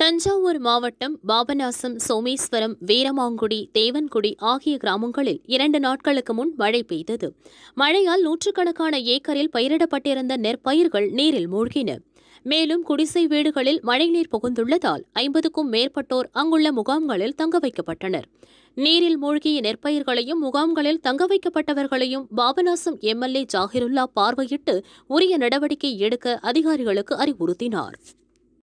தஞ்சாவூர் மாவட்டம் பாபநாசம் சோமேஸ்வரம் வீரமாங்குடி தேவன்குடி ஆகிய கிராமங்களில் இரண்டு நாட்களுக்கு முன் மழை பெய்தது மழையால் நூற்றுக்கணக்கான ஏக்கரில் பயிரிடப்பட்டிருந்த நெற்பயிர்கள் நீரில் மூழ்கின மேலும் குடிசை வீடுகளில் மழைநீர் புகுந்துள்ளதால் ஐம்பதுக்கும் மேற்பட்டோர் அங்குள்ள முகாம்களில் தங்க வைக்கப்பட்டனர் நீரில் மூழ்கிய நெற்பயிர்களையும் முகாம்களில் தங்க வைக்கப்பட்டவர்களையும் பாபநாசம் எம்எல்ஏ ஜாகிருல்லா பார்வையிட்டு உரிய நடவடிக்கை எடுக்க அதிகாரிகளுக்கு அறிவுறுத்தினார்